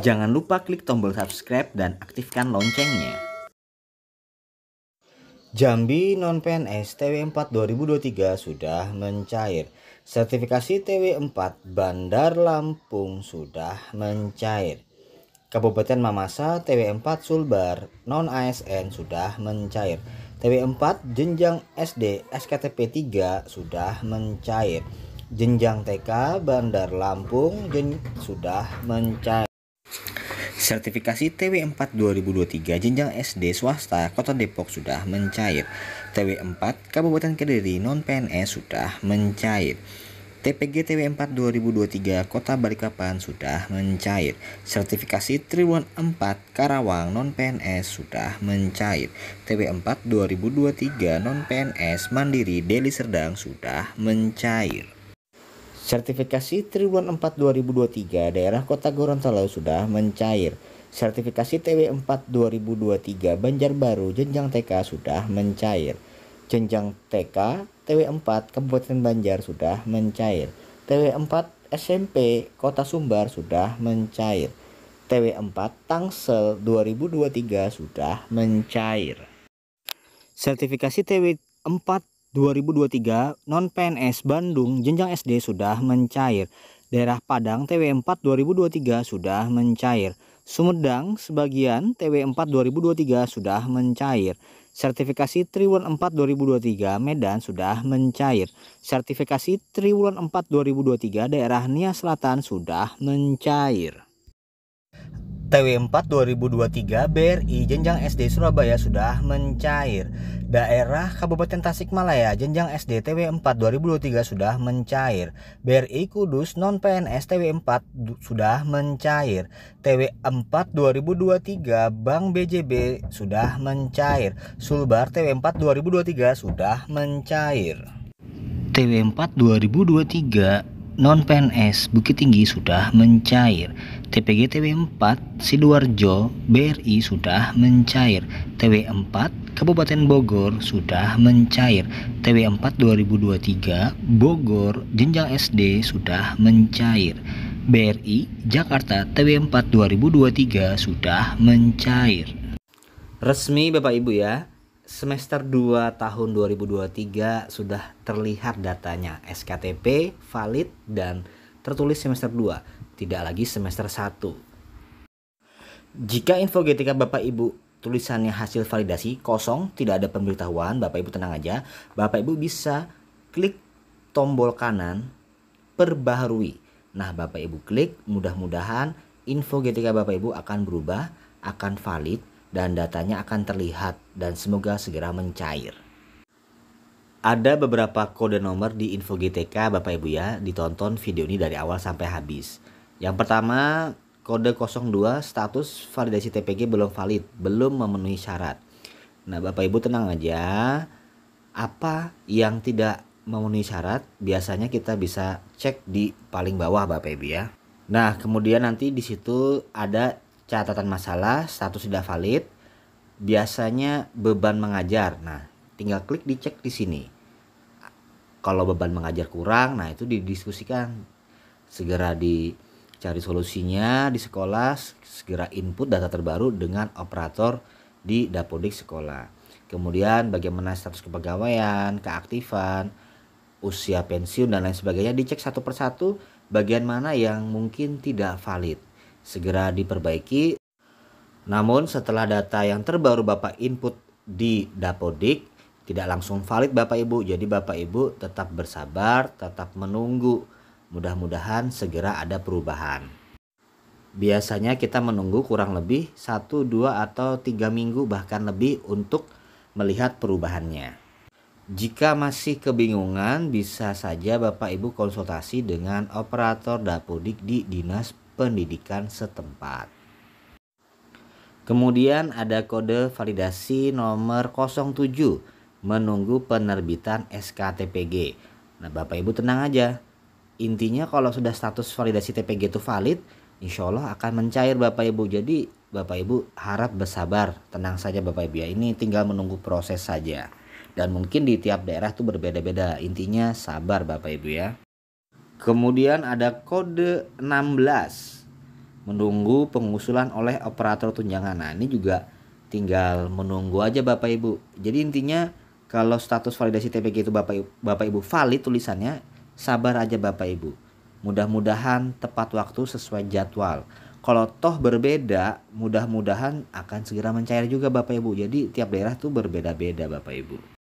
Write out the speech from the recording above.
Jangan lupa klik tombol subscribe dan aktifkan loncengnya. Jambi Non-PNS TW4 2023 sudah mencair. Sertifikasi TW4 Bandar Lampung sudah mencair. Kabupaten Mamasa TW4 Sulbar non ASN sudah mencair. TW4 jenjang SD SKTP 3 sudah mencair. Jenjang TK Bandar Lampung jen sudah mencair. Sertifikasi TW4 2023 jenjang SD swasta Kota Depok sudah mencair. TW4 Kabupaten Kediri non PNS sudah mencair. TPG TW4 2023 Kota Balikpapan sudah mencair. Sertifikasi Triwulan 4 Karawang non PNS sudah mencair. TW4 2023 non PNS Mandiri Deli Serdang sudah mencair. Sertifikasi Triwulan 4 2023 daerah Kota Gorontalo sudah mencair. Sertifikasi TW 4 2023 Banjarbaru jenjang TK sudah mencair. Jenjang TK TW 4 Kabupaten Banjar sudah mencair. TW 4 SMP Kota Sumbar sudah mencair. TW 4 Tangsel 2023 sudah mencair. Sertifikasi TW 4 2023 non PNS Bandung jenjang SD sudah mencair. Daerah Padang TW 4 2023 sudah mencair. Sumedang sebagian TW 4 2023 sudah mencair. Sertifikasi Triwulan 4 2023 Medan sudah mencair. Sertifikasi Triwulan 4 2023 daerah Nia Selatan sudah mencair. TW4 2023 BRI jenjang SD Surabaya sudah mencair. Daerah Kabupaten Tasikmalaya jenjang SD TW4 2023 sudah mencair. BRI Kudus non PNS TW4 sudah mencair. TW4 2023 Bank BJB sudah mencair. Sulbar TW4 2023 sudah mencair. TW4 2023 non-PNS Bukit Tinggi sudah mencair, TPG TW 4 Sidoarjo BRI sudah mencair, TW 4 Kabupaten Bogor sudah mencair, TW 4 2023 Bogor jenjang SD sudah mencair. BRI Jakarta TW 4 2023 sudah mencair. Resmi Bapak Ibu ya semester 2 tahun 2023 sudah terlihat datanya SKTP valid dan tertulis semester 2, tidak lagi semester 1. Jika info GTK Bapak Ibu tulisannya hasil validasi kosong, tidak ada pemberitahuan, Bapak Ibu tenang aja. Bapak Ibu bisa klik tombol kanan perbaharui. Nah, Bapak Ibu klik, mudah-mudahan info GTK Bapak Ibu akan berubah, akan valid dan datanya akan terlihat dan semoga segera mencair. Ada beberapa kode nomor di info GTK Bapak Ibu ya, ditonton video ini dari awal sampai habis. Yang pertama, kode 02 status validasi TPG belum valid, belum memenuhi syarat. Nah, Bapak Ibu tenang aja. Apa yang tidak memenuhi syarat biasanya kita bisa cek di paling bawah Bapak Ibu ya. Nah, kemudian nanti di situ ada catatan masalah, status sudah valid, biasanya beban mengajar. Nah, tinggal klik dicek di sini. Kalau beban mengajar kurang, nah itu didiskusikan. Segera dicari solusinya di sekolah, segera input data terbaru dengan operator di Dapodik sekolah. Kemudian bagaimana status kepegawaian, keaktifan, usia pensiun dan lain sebagainya dicek satu persatu bagian mana yang mungkin tidak valid segera diperbaiki. Namun setelah data yang terbaru Bapak input di Dapodik tidak langsung valid Bapak Ibu. Jadi Bapak Ibu tetap bersabar, tetap menunggu. Mudah-mudahan segera ada perubahan. Biasanya kita menunggu kurang lebih 1, 2 atau 3 minggu bahkan lebih untuk melihat perubahannya. Jika masih kebingungan, bisa saja Bapak Ibu konsultasi dengan operator Dapodik di Dinas pendidikan setempat. Kemudian ada kode validasi nomor 07 menunggu penerbitan SKTPG. Nah Bapak Ibu tenang aja. Intinya kalau sudah status validasi TPG itu valid, insya Allah akan mencair Bapak Ibu. Jadi Bapak Ibu harap bersabar, tenang saja Bapak Ibu ya. Ini tinggal menunggu proses saja. Dan mungkin di tiap daerah tuh berbeda-beda. Intinya sabar Bapak Ibu ya. Kemudian ada kode 16 menunggu pengusulan oleh operator tunjangan. Nah, ini juga tinggal menunggu aja Bapak Ibu. Jadi intinya kalau status validasi TPG itu Bapak Ibu, Bapak Ibu valid tulisannya, sabar aja Bapak Ibu. Mudah-mudahan tepat waktu sesuai jadwal. Kalau toh berbeda, mudah-mudahan akan segera mencair juga Bapak Ibu. Jadi tiap daerah tuh berbeda-beda Bapak Ibu.